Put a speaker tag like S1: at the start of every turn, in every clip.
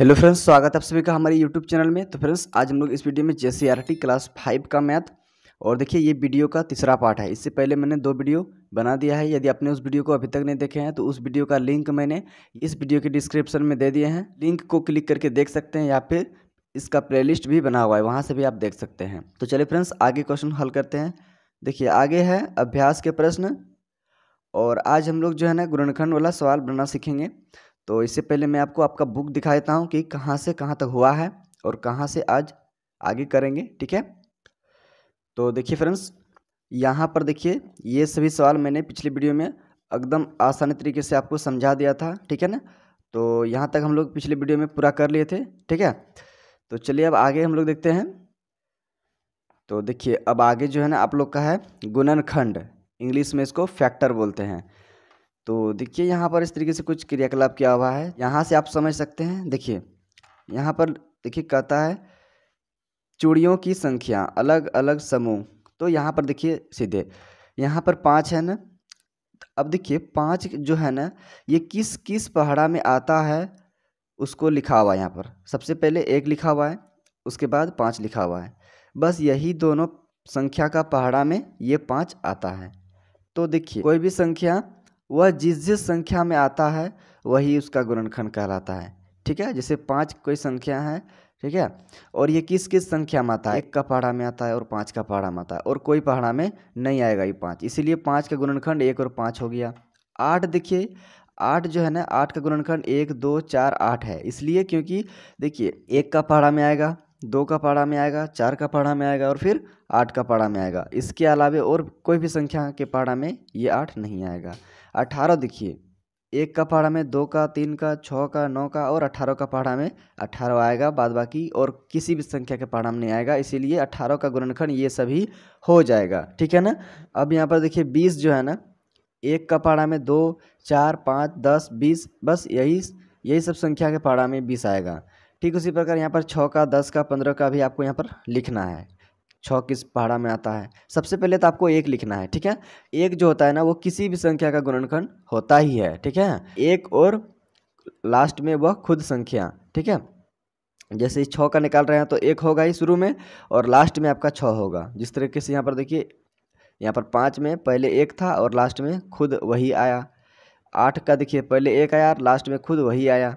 S1: hello friends स्वागत है आप सभी का हमारे यूट्यूब चैनल में तो फ्रेंड्स आज हम लोग इस वीडियो में जे क्लास फाइव का मैथ और देखिए ये वीडियो का तीसरा पार्ट है इससे पहले मैंने दो वीडियो बना दिया है यदि आपने उस वीडियो को अभी तक नहीं देखे हैं तो उस वीडियो का लिंक मैंने इस वीडियो के डिस्क्रिप्शन में दे दिए हैं लिंक को क्लिक करके देख सकते हैं या फिर इसका प्ले भी बना हुआ है वहाँ से भी आप देख सकते हैं तो चलिए फ्रेंड्स आगे क्वेश्चन हल करते हैं देखिए आगे है अभ्यास के प्रश्न और आज हम लोग जो है ना गुणनखंड वाला सवाल बनाना सीखेंगे तो इससे पहले मैं आपको आपका बुक दिखा देता हूँ कि कहाँ से कहाँ तक हुआ है और कहाँ से आज आगे करेंगे ठीक है तो देखिए फ्रेंड्स यहाँ पर देखिए ये सभी सवाल मैंने पिछले वीडियो में एकदम आसानी तरीके से आपको समझा दिया था ठीक है ना तो यहाँ तक हम लोग पिछले वीडियो में पूरा कर लिए थे ठीक है तो चलिए अब आगे हम लोग देखते हैं तो देखिए अब आगे जो है ना आप लोग का है गुणनखंड इंग्लिश में इसको फैक्टर बोलते हैं तो देखिए यहाँ पर इस तरीके से कुछ क्रियाकलाप किया हुआ है यहाँ से आप समझ सकते हैं देखिए यहाँ पर देखिए कहता है चूड़ियों की संख्या अलग अलग समूह तो यहाँ पर देखिए सीधे यहाँ पर पाँच है ना अब देखिए पाँच जो है ना ये किस किस पहाड़ा में आता है उसको लिखा हुआ है यहाँ पर सबसे पहले एक लिखा हुआ है उसके बाद पाँच लिखा हुआ है बस यही दोनों संख्या का पहाड़ा में ये पाँच आता है तो देखिए कोई भी संख्या वह जिस जिस संख्या में आता है वही उसका गुणनखंड कहलाता है ठीक है जैसे पाँच कोई संख्या है ठीक है और ये किस किस संख्या में आता है एक का पहाड़ा में आता है और पाँच का पहाड़ा में आता है और कोई पहाड़ा में नहीं आएगा ये पाँच इसीलिए पाँच का गुणनखंड एक और पाँच हो गया आठ देखिए आठ जो है ना आठ का गुणनखंड एक दो चार आठ है इसलिए क्योंकि देखिए एक का पहाड़ा में आएगा दो का पहाड़ा में आएगा चार का पहाड़ा में आएगा और फिर आठ का पहाड़ा में आएगा इसके अलावा और कोई भी संख्या के पहाड़ा में ये आठ नहीं आएगा अठारह देखिए एक का पहाड़ा में दो का तीन का छः का नौ का और अठारह का पहाड़ा में अठारह आएगा बाद बाकी और किसी भी संख्या के पहाड़ा में नहीं आएगा इसीलिए अठारह का गुणनखंड ये सभी हो जाएगा ठीक है ना अब यहाँ पर देखिए बीस जो है ना एक का पहाड़ा में दो चार पाँच दस बीस बस यही यही सब संख्या के पहाड़ा में बीस आएगा ठीक उसी प्रकार यहाँ पर छः का दस का पंद्रह का भी आपको यहाँ पर लिखना है छः किस पहाड़ा में आता है सबसे पहले तो आपको एक लिखना है ठीक है एक जो होता है ना वो किसी भी संख्या का गुणनखंड होता ही है ठीक है एक और लास्ट में वह खुद संख्या ठीक है जैसे छः का निकाल रहे हैं तो एक होगा ही शुरू में और लास्ट में आपका छः होगा जिस तरीके से यहाँ पर देखिए यहाँ पर पाँच में पहले एक था और लास्ट में खुद वही आया आठ का देखिए पहले एक आया और लास्ट में खुद वही आया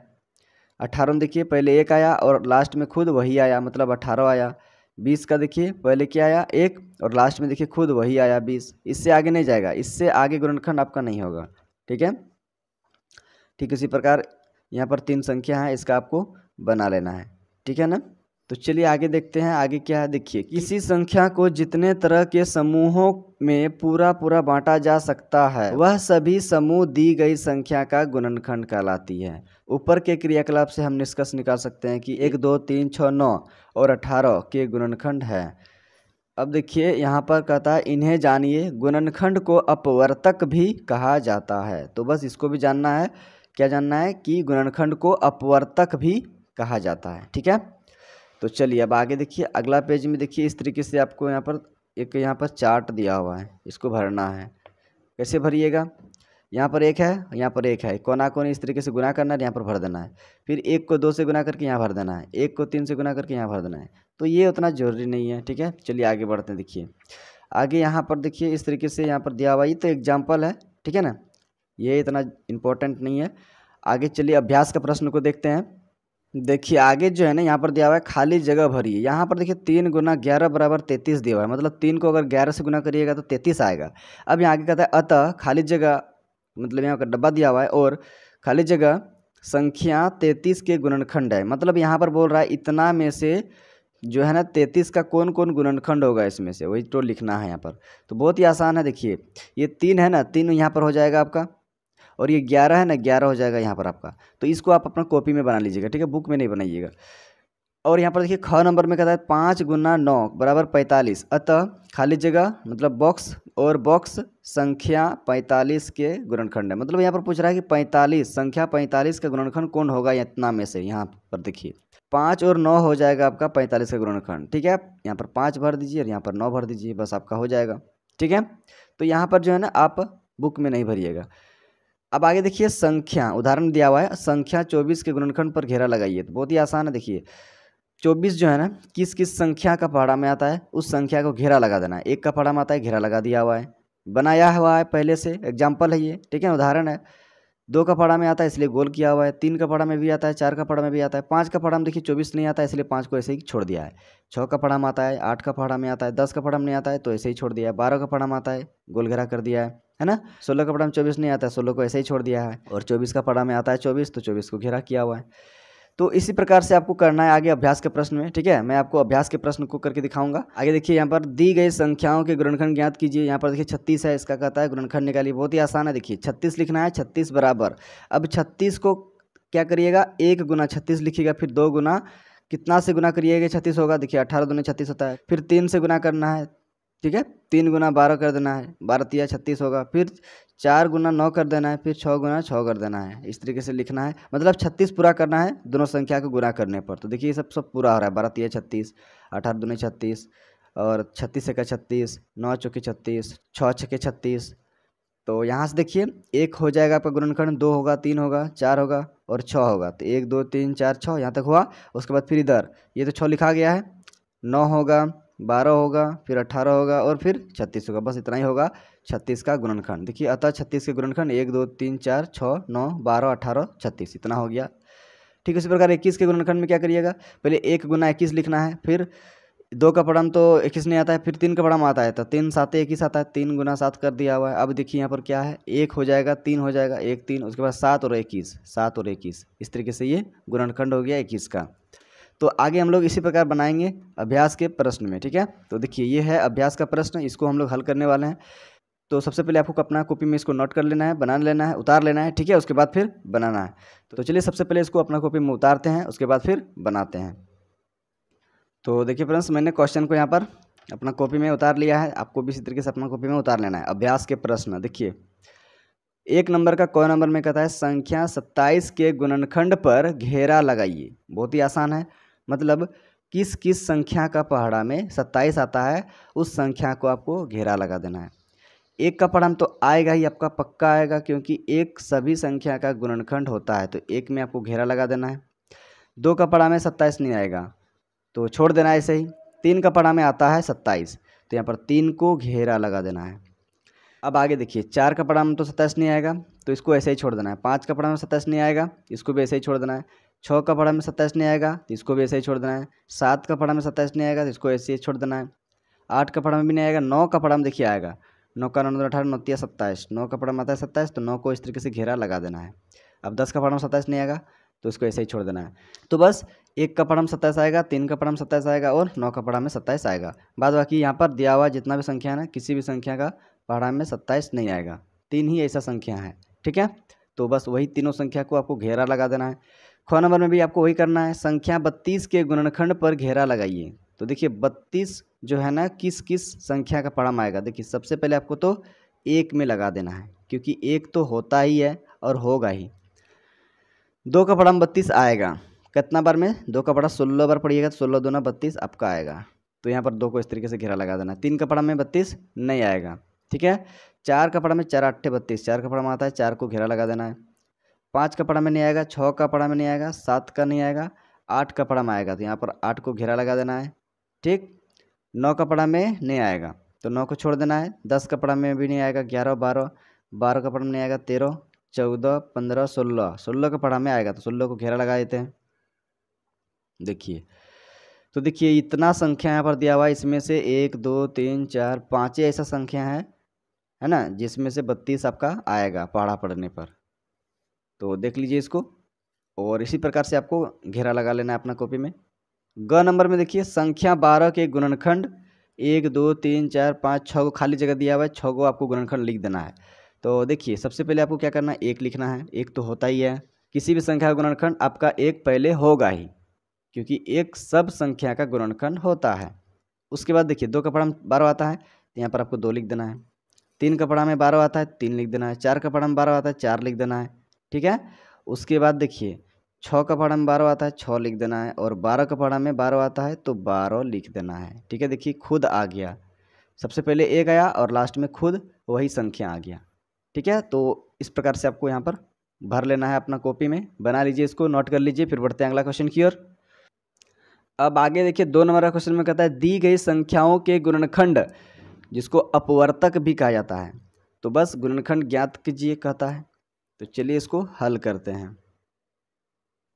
S1: अठारह में देखिए पहले एक आया और लास्ट में खुद वही आया मतलब अट्ठारह आया बीस का देखिए पहले क्या आया एक और लास्ट में देखिए खुद वही आया बीस इससे आगे नहीं जाएगा इससे आगे गुणनखंड आपका नहीं होगा ठीक है ठीक इसी प्रकार यहाँ पर तीन संख्या है इसका आपको बना लेना है ठीक है ना तो चलिए आगे देखते हैं आगे क्या है देखिए किसी संख्या को जितने तरह के समूहों में पूरा पूरा बांटा जा सकता है वह सभी समूह दी गई संख्या का गुणनखंड कहलाती है ऊपर के क्रियाकलाप से हम निष्कर्ष निकाल सकते हैं कि एक दो तीन छः नौ और अठारह के गुणनखंड है अब देखिए यहाँ पर कहता है इन्हें जानिए गुणनखंड को अपवर्तक भी कहा जाता है तो बस इसको भी जानना है क्या जानना है कि गुणनखंड को अपवर्तक भी कहा जाता है ठीक है तो चलिए अब आगे देखिए अगला पेज में देखिए इस तरीके से आपको यहाँ पर एक यहाँ पर चार्ट दिया हुआ है इसको भरना है कैसे भरिएगा यहाँ पर एक है यहाँ पर एक है कोना कोने इस तरीके से गुना करना है यहाँ पर भर देना है फिर एक को दो से गुना करके यहाँ भर देना है एक को तीन से गुना करके यहाँ भर देना है तो ये उतना ज़रूरी नहीं है ठीक है चलिए आगे बढ़ते हैं देखिए आगे यहाँ पर देखिए इस तरीके से यहाँ पर दिया हुआ ये तो एग्जाम्पल है ठीक है ना ये इतना इम्पोर्टेंट नहीं है आगे चलिए अभ्यास का प्रश्न को देखते हैं देखिए आगे जो है ना यहाँ पर दिया हुआ है खाली जगह है यहाँ पर देखिए तीन गुना ग्यारह बराबर तैंतीस दिया हुआ है मतलब तीन को अगर ग्यारह से गुना करिएगा तो तैंतीस आएगा अब यहाँ आगे कहता है अतः खाली जगह मतलब यहाँ का डब्बा दिया हुआ है और खाली जगह संख्या तैंतीस के गुणनखंड है मतलब यहाँ पर बोल रहा है इतना में से जो है ना तैंतीस का कौन कौन गुणनखंड होगा इसमें से वही तो लिखना है यहाँ पर तो बहुत ही आसान है देखिए ये तीन है ना तीन यहाँ पर हो जाएगा आपका और ये ग्यारह है ना ग्यारह हो जाएगा यहाँ पर आपका तो इसको आप अपना कॉपी में बना लीजिएगा ठीक है बुक में नहीं बनाइएगा और यहाँ पर देखिए ख नंबर में कहता है पाँच गुना नौ बराबर पैंतालीस अतः खाली जगह मतलब बॉक्स और बॉक्स संख्या पैंतालीस के गुणनखंड है मतलब यहाँ पर पूछ रहा है कि पैंतालीस संख्या पैंतालीस का गुणनखंड कौन होगा इतना में से यहाँ पर देखिए पाँच और नौ हो जाएगा आपका पैंतालीस का गुणनखंड ठीक है यहाँ पर पाँच भर दीजिए और यहाँ पर नौ भर दीजिए बस आपका हो जाएगा ठीक है तो यहाँ पर जो है ना आप बुक में नहीं भरिएगा अब आगे देखिए संख्या उदाहरण दिया हुआ है संख्या चौबीस के गुणनखंड पर घेरा लगाइए तो बहुत ही आसान है देखिए चौबीस जो है ना किस किस संख्या का पहाड़ा में आता है उस संख्या को घेरा लगा देना है एक का पहाड़ा में आता है घेरा लगा दिया हुआ है बनाया हुआ है पहले से एग्जाम्पल है ये ठीक है उदाहरण है दो का पहाड़ा में आता है इसलिए गोल किया हुआ है तीन का पहाड़ा में भी आता है चार का पहाड़ा में भी आता है पाँच का पहाड़ा में देखिए चौबीस नहीं आता है इसलिए पाँच को ऐसे ही छोड़ दिया है छः का पहाड़ा में आता है आठ का पहाड़ा में आता है दस का पहाड़ा में नहीं आता है तो ऐसे ही छोड़ दिया है बारह का पहाड़ा में आता है गोल घेरा कर दिया है है ना सोलह का पड़ा में चौबीस नहीं आता है सोलह को ऐसे ही छोड़ दिया है और चौबीस का पड़ा में आता है चौबीस तो चौबीस को घेरा किया हुआ है तो इसी प्रकार से आपको करना है आगे अभ्यास के प्रश्न में ठीक है मैं आपको अभ्यास के प्रश्न को करके दिखाऊंगा आगे देखिए यहाँ पर दी गई संख्याओं के गुणनखंड ज्ञात कीजिए यहाँ पर देखिए छत्तीस है इसका कहता है गुणनखंड निकालिए बहुत ही आसान है देखिए छत्तीस लिखना है छत्तीस बराबर अब छत्तीस को क्या करिएगा एक गुना छत्तीस लिखिएगा फिर दो गुना कितना से गुना करिएगा छत्तीस होगा देखिए अठारह दुना छत्तीस होता है फिर तीन से गुना करना है ठीक है तीन गुना बारह कर देना है बारह तिया छत्तीस होगा फिर चार गुना नौ कर देना है फिर छः गुना छः कर देना है इस तरीके से लिखना है मतलब छत्तीस पूरा करना है दोनों संख्या को गुना करने पर तो देखिए सब सब पूरा हो रहा है बारह तिया छत्तीस अठारह दूनी छत्तीस और छत्तीस एक छत्तीस नौ चौके छत्तीस छः छके छत्तीस तो यहाँ से देखिए एक हो जाएगा आपका गुणनखंड दो होगा तीन होगा चार होगा और छः होगा तो एक दो तीन चार छः यहाँ तक हुआ उसके बाद फिर इधर ये तो छः लिखा गया है नौ होगा बारह होगा फिर अट्ठारह होगा और फिर छत्तीस होगा बस इतना ही होगा छत्तीस का गुणनखंड देखिए अतः छत्तीस के गुणनखंड एक दो तीन चार छः नौ बारह अट्ठारह छत्तीस इतना हो गया ठीक उसी प्रकार इक्कीस के गुणनखंड में क्या करिएगा पहले एक गुना इक्कीस लिखना है फिर दो का पड़म तो इक्कीस नहीं आता है फिर तीन का पड़म आता है तो तीन सात इक्कीस आता है तीन गुना सात कर दिया हुआ है अब देखिए यहाँ पर क्या है एक हो जाएगा तीन हो जाएगा एक तीन उसके बाद सात और इक्कीस सात और इक्कीस इस तरीके से ये गुणनखंड हो गया इक्कीस का तो आगे हम लोग इसी प्रकार बनाएंगे अभ्यास के प्रश्न में ठीक है तो देखिए ये है अभ्यास का प्रश्न इसको हम लोग हल करने वाले हैं तो सबसे पहले आपको अपना कॉपी में इसको नोट कर लेना है बना लेना है उतार लेना है ठीक है उसके बाद फिर बनाना है तो चलिए सबसे पहले इसको अपना कॉपी में उतारते हैं उसके बाद फिर बनाते हैं तो देखिए फ्रेंड्स मैंने क्वेश्चन को यहाँ पर अपना कॉपी में उतार लिया है आपको भी इसी तरीके से अपना कॉपी में उतार लेना है अभ्यास के प्रश्न देखिए एक नंबर का कौन नंबर में कहता है संख्या सत्ताईस के गुणनखंड पर घेरा लगाइए बहुत ही आसान है मतलब किस किस संख्या का पहाड़ा में सत्ताईस आता है उस संख्या को आपको घेरा लगा देना है एक का में तो आएगा ही आपका पक्का आएगा क्योंकि एक सभी संख्या का गुणनखंड होता है तो एक में आपको घेरा लगा देना है दो का पहाड़ा में सत्ताईस नहीं आएगा तो छोड़ देना है ऐसे ही तीन का पहाड़ा में आता है सत्ताईस तो यहाँ पर तीन को घेरा लगा देना है अब आगे देखिए चार का पड़ा में तो सत्ताईस नहीं आएगा तो इसको ऐसे ही छोड़ देना है पाँच का पड़ा में सत्ताईस नहीं आएगा इसको भी ऐसे ही छोड़ देना है छः का पढ़ा में सत्ताईस नहीं आएगा तो इसको भी ऐसे ही छोड़ देना है सात का पढ़ा में सत्ताईस नहीं आएगा तो इसको ऐसे ही छोड़ देना है आठ का पढ़ा में भी नहीं आएगा नौ का पढ़ा में देखिए आएगा नौ का नौ अठारह नौतिया सत्ताईस नौ का पढ़ा में आता है सत्ताईस तो नौ को इस तरीके से घेरा लगा देना है अब दस का पढ़ा में सत्ताईस नहीं आएगा तो इसको ऐसे ही छोड़ देना है तो बस एक का पढ़ा में सत्ताईस आएगा तीन का पढ़ा में सत्ताईस आएगा और नौ का पढ़ा में सत्ताईस आएगा बाद बाकी यहाँ पर दिया हुआ जितना भी संख्या है ना किसी भी संख्या का पढ़ा में सत्ताईस नहीं आएगा तीन ही ऐसा संख्या है ठीक है तो बस वही तीनों संख्या को आपको घेरा लगा देना है ख नंबर में भी आपको वही करना है संख्या बत्तीस के गुणनखंड पर घेरा लगाइए तो देखिए बत्तीस जो है ना किस किस संख्या का पड़ा आएगा देखिए सबसे पहले आपको तो एक में लगा देना है क्योंकि एक तो होता ही है और होगा ही दो का पड़ा बत्तीस आएगा कितना बार में दो का पड़ा सोलह बार पड़िएगा तो सोलह दोना बत्तीस आपका आएगा तो यहाँ पर दो को इस तरीके से घेरा लगा देना तीन का में बत्तीस नहीं आएगा ठीक है चार का में चार अट्ठे बत्तीस चार का में आता है चार को घेरा लगा देना है पाँच का पड़ा में नहीं आएगा छः का पड़ा में नहीं आएगा सात का नहीं आएगा आठ का पड़ा में आएगा तो यहाँ पर आठ को घेरा लगा देना है ठीक नौ का पड़ा में नहीं आएगा तो नौ को छोड़ देना है दस का पड़ा में भी नहीं आएगा ग्यारह बारह बारह का पड़ा में नहीं आएगा तेरह चौदह पंद्रह सोलह सोलह का पड़ा में आएगा तो सोलह को घेरा लगा देते हैं देखिए तो देखिए इतना संख्या यहाँ पर दिया हुआ है इसमें से एक दो तीन चार पाँच ऐसा संख्या है है ना जिसमें से बत्तीस आपका आएगा पढ़ा पढ़ने पर तो देख लीजिए इसको और इसी प्रकार से आपको घेरा लगा लेना है अपना कॉपी में ग नंबर में देखिए संख्या बारह के गुणनखंड एक दो तीन चार पाँच छः को खाली जगह दिया हुआ है छः को आपको गुणनखंड लिख देना है तो देखिए सबसे पहले आपको क्या करना है एक लिखना है एक तो होता ही है किसी भी संख्या का गुणनखंड आपका एक पहले होगा ही क्योंकि एक सब संख्या का गुणनखंड होता है उसके बाद देखिए दो कपड़ा में बारह आता है तो यहाँ पर आपको दो लिख देना है तीन कपड़ा में बारह आता है तीन लिख देना है चार कपड़ा में बारह आता है चार लिख देना है ठीक है उसके बाद देखिए छः का पहाड़ा में बारह आता है छः लिख देना है और बारह का पहाड़ा में बारह आता है तो बारह लिख देना है ठीक है देखिए खुद आ गया सबसे पहले एक आया और लास्ट में खुद वही संख्या आ गया ठीक है तो इस प्रकार से आपको यहाँ पर भर लेना है अपना कॉपी में बना लीजिए इसको नोट कर लीजिए फिर बढ़ते हैं अगला क्वेश्चन की ओर अब आगे देखिए दो नंबर का क्वेश्चन में कहता है दी गई संख्याओं के गुणनखंड जिसको अपवर्तक भी कहा जाता है तो बस गुणनखंड ज्ञात कीजिए कहता है तो चलिए इसको हल करते हैं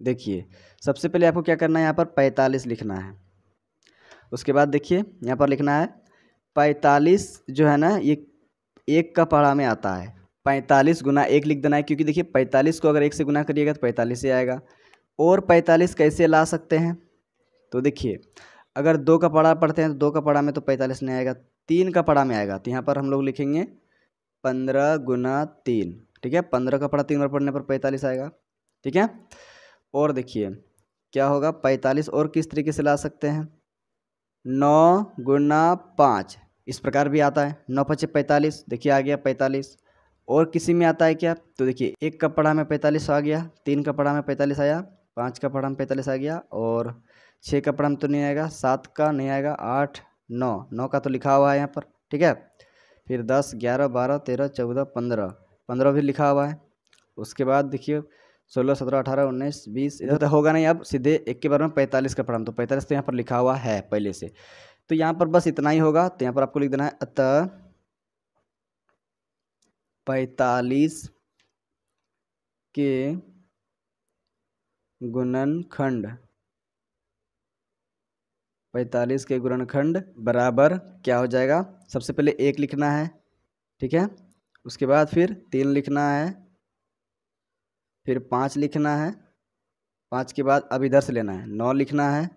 S1: देखिए सबसे पहले आपको क्या करना है यहाँ पर पैंतालीस लिखना है उसके बाद देखिए यहाँ पर लिखना है पैंतालीस जो है ना ये एक का पड़ा में आता है पैंतालीस गुना एक लिख देना है क्योंकि देखिए पैंतालीस को अगर एक से गुना करिएगा तो पैंतालीस ही आएगा और पैंतालीस कैसे ला सकते हैं तो देखिए अगर दो का पड़ा पढ़ते हैं तो दो का पड़ा में तो पैंतालीस नहीं आएगा तीन का पड़ा में आएगा तो यहाँ पर हम लोग लिखेंगे पंद्रह गुना तीन ठीक है पंद्रह का पढ़ा तीन बार पढ़ने पर पैंतालीस आएगा ठीक है और देखिए क्या होगा पैंतालीस और किस तरीके से ला सकते हैं नौ गुना पाँच इस प्रकार भी आता है नौ पचे पैंतालीस देखिए आ गया पैंतालीस और किसी में आता है क्या तो देखिए एक का पढ़ा में पैंतालीस आ गया तीन का पढ़ा में पैंतालीस आया पाँच का पढ़ा में पैंतालीस आ गया और छः का पढ़ा में तो नहीं आएगा सात का नहीं आएगा आठ नौ नौ का तो लिखा हुआ है यहाँ पर ठीक है फिर दस ग्यारह बारह तेरह चौदह पंद्रह पंद्रह भी लिखा हुआ है उसके बाद देखिए सोलह सत्रह अठारह उन्नीस बीस इधर तो होगा नहीं अब सीधे एक के बार में पैंतालीस का पढ़ा तो पैंतालीस तो यहाँ पर लिखा हुआ है पहले से तो यहाँ पर बस इतना ही होगा तो यहाँ पर आपको लिख देना है अतः पैतालीस के गुणनखंड पैंतालीस के गुणनखंड बराबर क्या हो जाएगा सबसे पहले एक लिखना है ठीक है उसके बाद फिर तीन लिखना है फिर पाँच लिखना है पाँच के बाद अब इधर से लेना है नौ लिखना है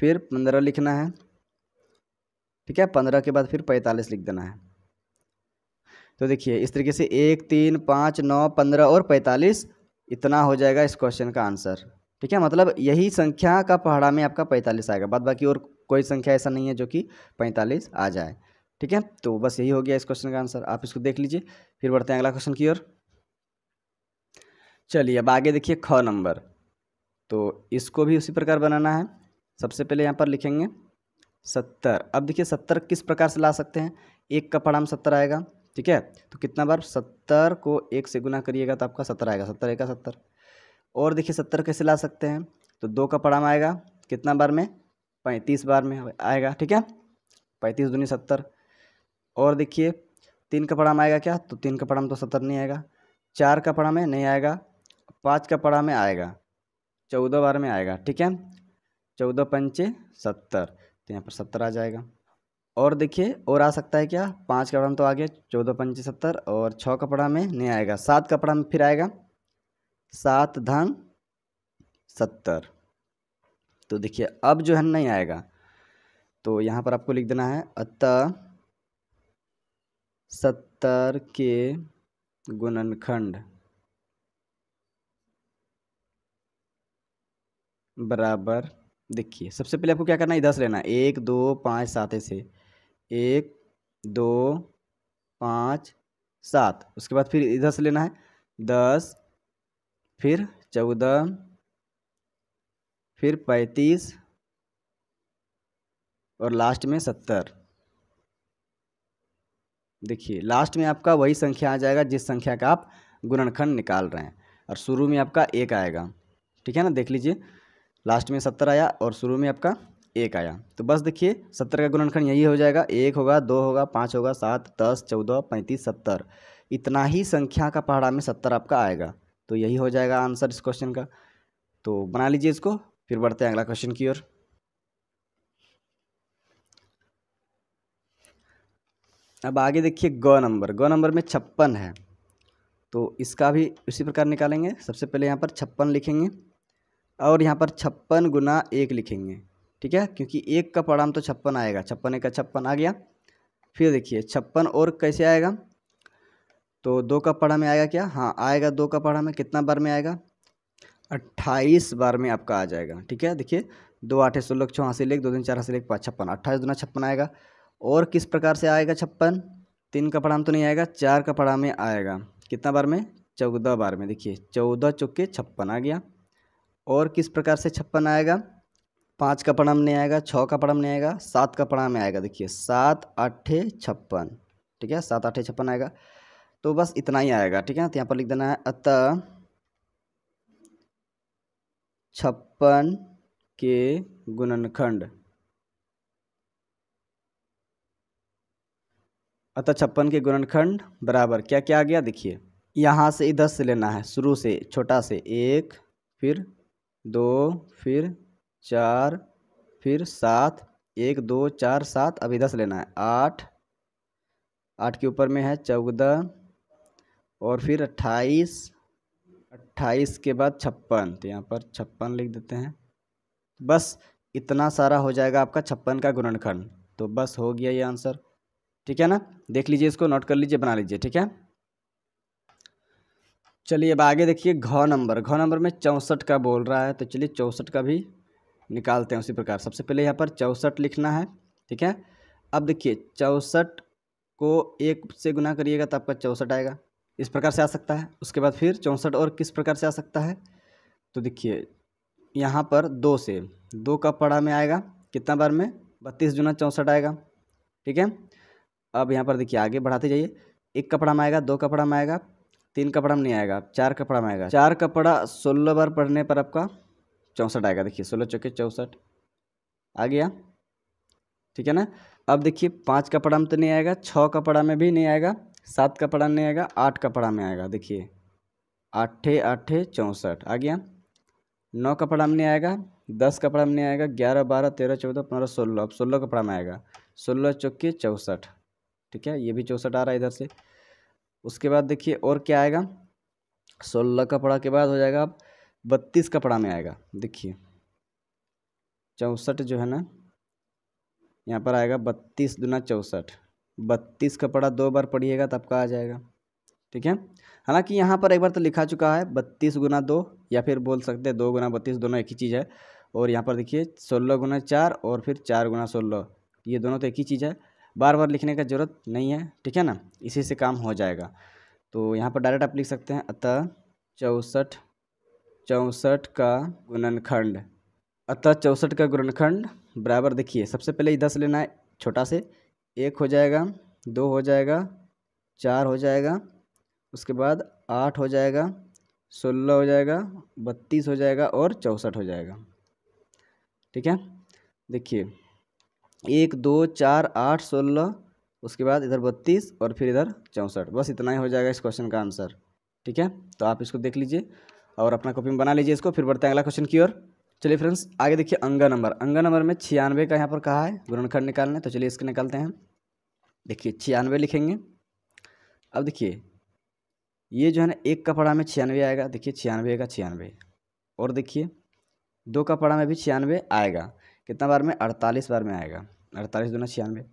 S1: फिर पंद्रह लिखना है ठीक है पंद्रह के बाद फिर पैंतालीस लिख देना है तो देखिए इस तरीके से एक तीन पाँच नौ पंद्रह और पैंतालीस इतना हो जाएगा इस क्वेश्चन का आंसर ठीक है मतलब यही संख्या का पहाड़ा में आपका पैंतालीस आएगा बाद बाकी और कोई संख्या ऐसा नहीं है जो कि पैंतालीस आ जाए ठीक है तो बस यही हो गया इस क्वेश्चन का आंसर आप इसको देख लीजिए फिर बढ़ते हैं अगला क्वेश्चन की ओर चलिए अब आगे देखिए ख नंबर तो इसको भी उसी प्रकार बनाना है सबसे पहले यहाँ पर लिखेंगे सत्तर अब देखिए सत्तर किस प्रकार से ला सकते हैं एक का परिणाम सत्तर आएगा ठीक है तो कितना बार सत्तर को एक से गुना करिएगा तो आपका सत्तर आएगा सत्तर एक का सत्तर और देखिए सत्तर कैसे ला सकते हैं तो दो का परिणाम आएगा कितना बार में पैंतीस बार में आएगा ठीक है पैंतीस दूनी सत्तर और देखिए तीन का में आएगा क्या तो तीन का में तो सत्तर नहीं आएगा चार का में नहीं आएगा पाँच का में आएगा चौदह बार में आएगा ठीक है चौदह पंचे सत्तर तो यहाँ पर सत्तर आ जाएगा और देखिए और आ सकता है क्या पाँच का में तो आ गया चौदह पंचे सत्तर और छः का में नहीं आएगा सात का में फिर आएगा सात धन सत्तर तो देखिए अब जो है नहीं आएगा तो यहाँ पर आपको लिख देना है अतः सत्तर के गुणनखंड बराबर देखिए सबसे पहले आपको क्या करना है दस लेना है एक दो पाँच सात ऐसे एक दो पाँच सात उसके बाद फिर इधर से लेना है दस फिर चौदह फिर पैंतीस और लास्ट में सत्तर देखिए लास्ट में आपका वही संख्या आ जाएगा जिस संख्या का आप गुणनखंड निकाल रहे हैं और शुरू में आपका एक आएगा ठीक है ना देख लीजिए लास्ट में सत्तर आया और शुरू में आपका एक आया तो बस देखिए सत्तर का गुणनखंड यही हो जाएगा एक होगा दो होगा पाँच होगा सात दस चौदह पैंतीस सत्तर इतना ही संख्या का पहाड़ा में सत्तर आपका आएगा तो यही हो जाएगा आंसर इस क्वेश्चन का तो बना लीजिए इसको फिर बढ़ते हैं अगला क्वेश्चन की ओर अब आगे देखिए ग नंबर ग नंबर में छप्पन है तो इसका भी उसी प्रकार निकालेंगे सबसे पहले यहाँ पर छप्पन लिखेंगे और यहाँ पर छप्पन गुना एक लिखेंगे ठीक है क्योंकि एक का परिणाम तो छप्पन आएगा छप्पन एक का छप्पन आ गया फिर देखिए छप्पन और कैसे आएगा तो दो का पढ़ा में आएगा क्या हाँ आएगा दो का पढ़ा में कितना बार में आएगा अट्ठाईस बार में आपका आ जाएगा ठीक है देखिए दो आठे सोलह छः चौहासी लेख दो तीन चार हसी लेख पाँच छप्पन अट्ठाईस दुना छप्पन आएगा और किस प्रकार से आएगा छप्पन तीन का पड़ा में तो नहीं आएगा चार का पड़ा में आएगा कितना बार में चौदह बार में देखिए चौदह चौके छप्पन आ गया और किस प्रकार से छप्पन आएगा पाँच का में नहीं आएगा छः का में नहीं आएगा सात का में आएगा देखिए सात आठे छप्पन ठीक है सात आठे छप्पन आएगा तो बस इतना ही आएगा ठीक है तो यहाँ पर लिख देना है अतः छप्पन के गुणनखंड अतः छप्पन के गुणनखंड बराबर क्या क्या आ गया देखिए यहाँ से इधर से लेना है शुरू से छोटा से एक फिर दो फिर चार फिर सात एक दो चार सात अभी दस लेना है आठ आठ के ऊपर में है चौदह और फिर अट्ठाईस अट्ठाईस के बाद छप्पन तो यहाँ पर छप्पन लिख देते हैं बस इतना सारा हो जाएगा आपका छप्पन का गुणनखंड तो बस हो गया ये आंसर ठीक है ना देख लीजिए इसको नोट कर लीजिए बना लीजिए ठीक है चलिए अब आगे देखिए घ नंबर घ नंबर में चौंसठ का बोल रहा है तो चलिए चौंसठ का भी निकालते हैं उसी प्रकार सबसे पहले यहाँ पर चौंसठ लिखना है ठीक है अब देखिए चौंसठ को एक से गुना करिएगा तो आपका चौंसठ आएगा इस प्रकार से आ सकता है उसके बाद फिर चौंसठ और किस प्रकार से आ सकता है तो देखिए यहाँ पर दो से दो का पड़ा में आएगा कितना बार में बत्तीस गुना चौंसठ आएगा ठीक है अब यहाँ पर देखिए आगे बढ़ाते जाइए एक कपड़ा में आएगा दो कपड़ा में आएगा तीन कपड़ा में नहीं आएगा चार कपड़ा में आएगा चार कपड़ा सोलह बार पढ़ने पर आपका चौंसठ आएगा देखिए सोलह चौके चौंसठ आ गया ठीक है ना अब देखिए पाँच कपड़ा में तो नहीं आएगा छः कपड़ा में भी नहीं आएगा सात कपड़ा नहीं आएगा आठ कपड़ा में आएगा देखिए आठे आठे चौंसठ आ गया नौ कपड़ा में नहीं आएगा दस कपड़ा में नहीं आएगा ग्यारह बारह तेरह चौदह पंद्रह सोलह अब सोलह कपड़ा में आएगा सोलह चौके चौंसठ ठीक है ये भी चौंसठ आ रहा है इधर से उसके बाद देखिए और क्या आएगा सोलह कपड़ा के बाद हो जाएगा अब बत्तीस कपड़ा में आएगा देखिए चौंसठ जो है ना यहाँ पर आएगा बत्तीस दुना चौंसठ बत्तीस कपड़ा दो बार पढ़िएगा तब का आ जाएगा ठीक है हालांकि यहाँ पर एक बार तो लिखा चुका है बत्तीस गुना दो या फिर बोल सकते हैं दो गुना बत्तीस दोनों एक ही चीज़ है और यहाँ पर देखिए सोलह गुना चार और फिर चार गुना सोलह ये दोनों तो एक ही चीज़ है बार बार लिखने का ज़रूरत नहीं है ठीक है ना इसी से काम हो जाएगा तो यहाँ पर डायरेक्ट आप लिख सकते हैं अतः चौंसठ चौंसठ का गुणनखंड अतः चौंसठ का गुणनखंड बराबर देखिए सबसे पहले दस लेना है छोटा से एक हो जाएगा दो हो जाएगा चार हो जाएगा उसके बाद आठ हो जाएगा सोलह हो जाएगा बत्तीस हो जाएगा और चौंसठ हो जाएगा ठीक है देखिए एक दो चार आठ सोलह उसके बाद इधर बत्तीस और फिर इधर चौंसठ बस इतना ही हो जाएगा इस क्वेश्चन का आंसर ठीक है तो आप इसको देख लीजिए और अपना कॉपी में बना लीजिए इसको फिर बढ़ते हैं अगला क्वेश्चन की ओर चलिए फ्रेंड्स आगे देखिए अंगा नंबर अंगा नंबर में छियानवे का यहाँ पर कहा है गुणनखंड निकालने तो चलिए इसके निकालते हैं देखिए छियानवे लिखेंगे अब देखिए ये जो है ना एक का में छियानवे आएगा देखिए छियानवे का छियानवे और देखिए दो का में भी छियानवे आएगा कितना बार में अड़तालीस बार में आएगा अड़तालीस दूना छियानवे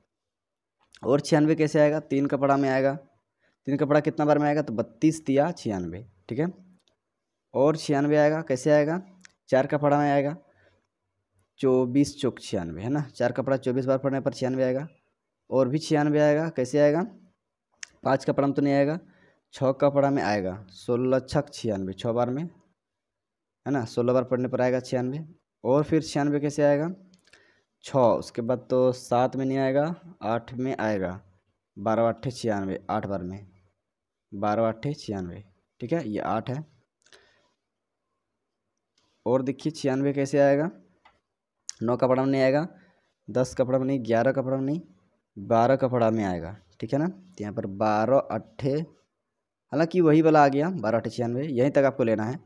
S1: और छियानवे कैसे आएगा तीन कपड़ा में आएगा तीन कपड़ा कितना बार में आएगा तो बत्तीस तिया छियानवे ठीक है और छियानवे आएगा कैसे आएगा चार कपड़ा में आएगा चौबीस चौक छियानवे है ना चार कपड़ा चौबीस बार पढ़ने पर छियानवे आएगा और भी छियानवे आएगा कैसे आएगा पाँच कपड़ा में तो नहीं आएगा छः कपड़ा में आएगा सोलह छक छियानवे छः बार में है ना सोलह बार पढ़ने पर आएगा छियानवे और फिर छियानवे कैसे आएगा छः उसके बाद तो सात में नहीं आएगा आठ में आएगा बारह अट्ठे छियानवे आठ बार में बारह अट्ठे छियानवे ठीक है ये आठ है और देखिए छियानवे कैसे आएगा नौ कपड़ा में नहीं आएगा दस कपड़ा में नहीं ग्यारह कपड़ा में नहीं बारह कपड़ा में आएगा ठीक है ना तो यहाँ पर बारह अट्ठे हालांकि वही वाला आ गया बारह अट्ठे छियानवे यहीं तक आपको लेना है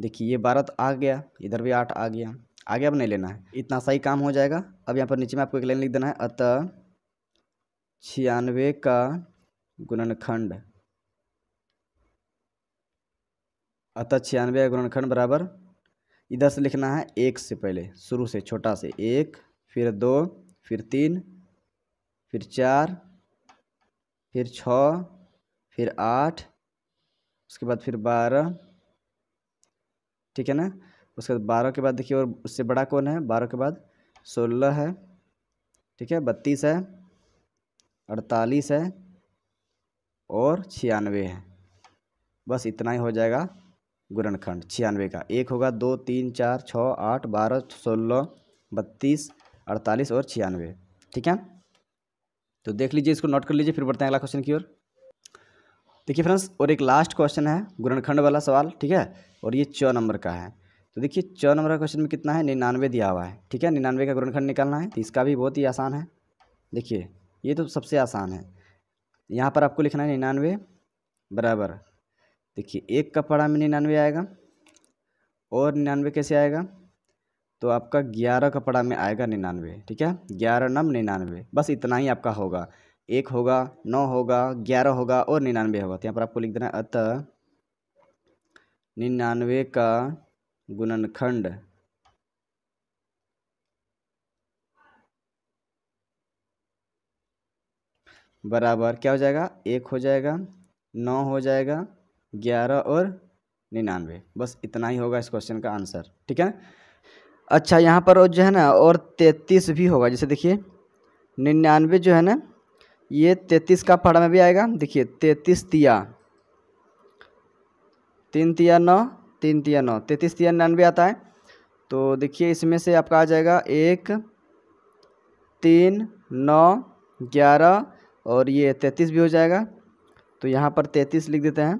S1: देखिए ये बारह तो आ गया इधर भी आठ आ गया आगे अब नहीं लेना है इतना सही काम हो जाएगा अब यहाँ पर नीचे में आपको एक लाइन लिख देना है अतः छियानवे का गुणनखंड अतः छियानवे का गुणनखंड बराबर इधर से लिखना है एक से पहले शुरू से छोटा से एक फिर दो फिर तीन फिर चार फिर छ फिर आठ उसके बाद फिर बारह ठीक है ना उसके बाद बारह के बाद देखिए और उससे बड़ा कौन है बारह के बाद सोलह है ठीक है बत्तीस है अड़तालीस है और छियानवे है बस इतना ही हो जाएगा गुरनखंड छियानवे का एक होगा दो तीन चार छः आठ बारह सोलह बत्तीस अड़तालीस और छियानवे ठीक है तो देख लीजिए इसको नोट कर लीजिए फिर बढ़ते हैं अगला क्वेश्चन की ओर देखिए फ्रेंड्स और एक लास्ट क्वेश्चन है गुरनखंड वाला सवाल ठीक है और ये चौ नंबर का है तो देखिए च नंबर का क्वेश्चन में कितना है निन्यानवे दिया हुआ है ठीक है निन्यानवे का गुणनखंड निकालना है तो इसका भी बहुत ही आसान है देखिए ये तो सबसे आसान है यहाँ पर आपको लिखना है निन्यानवे बराबर देखिए एक का पड़ा में निन्यानवे आएगा और निन्यानवे कैसे आएगा तो आपका ग्यारह का पड़ा में आएगा निन्यानवे ठीक है ग्यारह नम निन्यानवे बस इतना ही आपका होगा एक होगा नौ होगा ग्यारह होगा और निन्यानवे होगा तो यहाँ पर आपको लिख देना अतः निन्यानवे का गुणनखंड बराबर क्या हो जाएगा एक हो जाएगा नौ हो जाएगा ग्यारह और निन्यानवे बस इतना ही होगा इस क्वेश्चन का आंसर ठीक है अच्छा यहाँ पर जो है ना और तैतीस भी होगा जैसे देखिए निन्यानवे जो है ना ये तैतीस का पहाड़ में भी आएगा देखिए तैतीस तिया तीन तिया नौ तीन तिया नौ तैंतीस तिया निन्यानवे आता है तो देखिए इसमें से आपका आ जाएगा एक तीन नौ ग्यारह और ये तैंतीस भी हो जाएगा तो यहाँ पर तैंतीस लिख देते हैं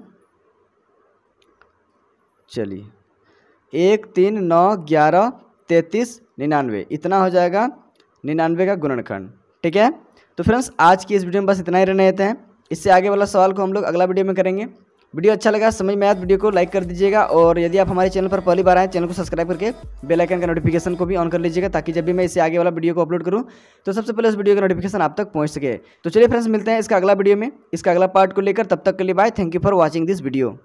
S1: चलिए एक तीन नौ ग्यारह तैंतीस निन्यानवे इतना हो जाएगा निन्यानवे का गुणनखंड ठीक है तो फ्रेंड्स आज की इस वीडियो में बस इतना ही रहने देते हैं इससे आगे वाला सवाल को हम लोग अगला वीडियो में करेंगे वीडियो अच्छा लगा समझ में आया तो वीडियो को लाइक कर दीजिएगा और यदि आप हमारे चैनल पर पहली बार आए चैनल को सब्सक्राइब करके बेल आइकन का नोटिफिकेशन को भी ऑन कर लीजिएगा ताकि जब भी मैं इसे आगे वाला वीडियो को अपलोड करूँ तो सबसे पहले इस वीडियो का नोटिफिकेशन आप तक पहुँच सके तो चलिए फ्रेंड्स मिलते हैं इसका अगला वीडियो में इसका अगला पार्ट को लेकर तब तक के लिए bye thank you for watching this video